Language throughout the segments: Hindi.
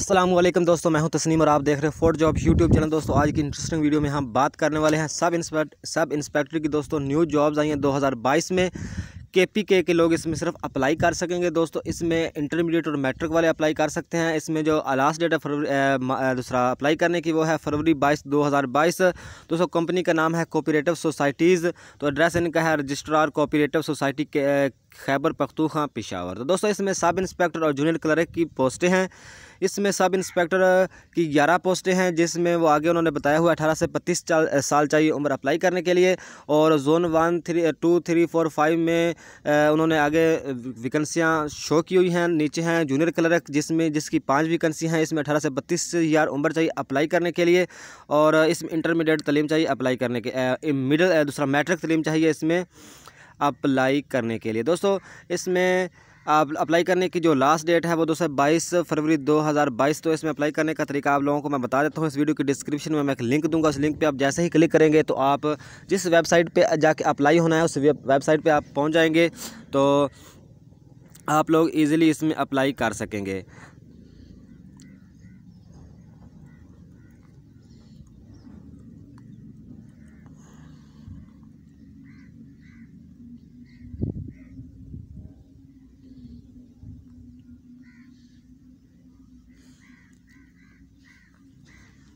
असलम दोस्तों मैं हूं तस्नीम और आप देख रहे हैं फोर्ट जॉब यूट्यूब चैनल दोस्तों आज की इंटरेस्टिंग वीडियो में हम बात करने वाले हैं सब इंस्पेक्ट सब इंस्पेक्टर की दोस्तों न्यू जॉब्स आई हैं 2022 में के पी के के लोग इसमें सिर्फ अप्लाई कर सकेंगे दोस्तों इसमें इंटरमीडिएट और मैट्रिक वाले अप्लाई कर सकते हैं इसमें जो लास्ट डेट है फरवरी दूसरा अप्लाई करने की वो है फरवरी बाईस दो हज़ार बाईस दोस्तों कंपनी का नाम है कोपरेटिव सोसाइटीज़ तो एड्रेस इनका है रजिस्ट्रार कोपरेटिव सोसाइटी के खैबर पख्तूखा पिशावर तो दोस्तों इसमें सब इंस्पेक्टर और जूनियर क्लर्क की पोस्टें हैं इसमें सब इंस्पेक्टर की ग्यारह पोस्टें हैं जिसमें वो आगे उन्होंने बताया हुआ अठारह से बत्तीस साल चाहिए उम्र अप्लाई करने के लिए और zone one three two three four five में उन्होंने आगे वैकेंसियाँ शो की हुई हैं नीचे हैं जूनियर क्लर्क जिसमें जिसकी पाँच वैकेंसी हैं इसमें अठारह से बत्तीस यार उम्र चाहिए अप्लाई करने के लिए और इसमें इंटरमीडिएट तलीम चाहिए अप्लाई करने के मिडल दूसरा मैट्रिक तलीम चाहिए इसमें अप्लाई करने के लिए दोस्तों इसमें अप्लाई करने की जो लास्ट डेट है वो दोस्तों बाईस फरवरी 2022 तो इसमें अप्लाई करने का तरीका आप लोगों को मैं बता देता हूँ इस वीडियो की डिस्क्रिप्शन में मैं एक लिंक दूंगा उस लिंक पे आप जैसे ही क्लिक करेंगे तो आप जिस वेबसाइट पे जाके अप्लाई होना है उस वेबसाइट पे आप पहुँच जाएंगे तो आप लोग ईजिली इसमें अप्लाई कर सकेंगे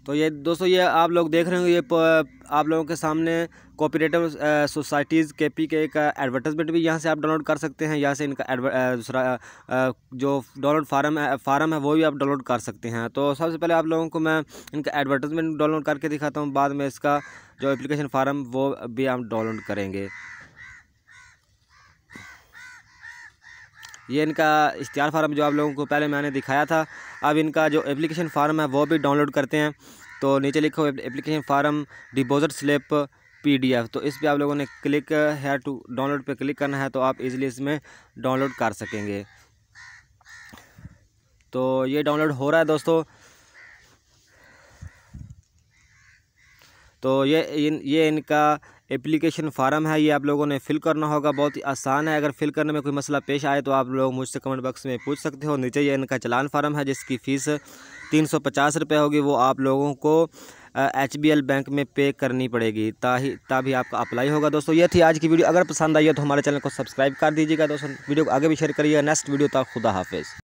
तो ये दोस्तों ये आप लोग देख रहे होंगे ये आप लोगों के सामने कोऑपरेटिव सोसाइटीज़ के पी के एक एडवर्टाइजमेंट भी यहाँ से आप डाउनलोड कर सकते हैं यहाँ से इनका दूसरा जो डाउनलोड फार्म है फार्म है वो भी आप डाउनलोड कर सकते हैं तो सबसे पहले आप लोगों को मैं इनका एडवर्टाइजमेंट डाउनलोड करके दिखाता हूँ बाद में इसका जो एप्लीकेशन फार्म वो भी आप डाउनलोड करेंगे ये इनका इश्तार फार्म जो आप लोगों को पहले मैंने दिखाया था अब इनका जो एप्लीकेशन फार्म है वो भी डाउनलोड करते हैं तो नीचे लिखो application form deposit slip PDF तो इस पर आप लोगों ने क्लिक है टू डाउनलोड पे क्लिक करना है तो आप इजीली इसमें डाउनलोड कर सकेंगे तो ये डाउनलोड हो रहा है दोस्तों तो ये इन ये इनका एप्लीकेशन फार्म है ये आप लोगों ने फिल करना होगा बहुत ही आसान है अगर फिल करने में कोई मसला पेश आए तो आप लोग मुझसे कमेंट बॉक्स में पूछ सकते हो नीचे ये इनका चलान फार्म है जिसकी फ़ीस तीन सौ पचास रुपये होगी वो आप लोगों को एच बी एल बैंक में पे करनी पड़ेगी ताही तभी आपका अप्लाई होगा दोस्तों ये थी आज की वीडियो अगर पसंद आई है तो हमारे चैनल को सब्सक्राइब कर दीजिएगा दोस्तों वीडियो को आगे भी शेयर करिएगा नेक्स्ट वीडियो तक खुदा हाफिज़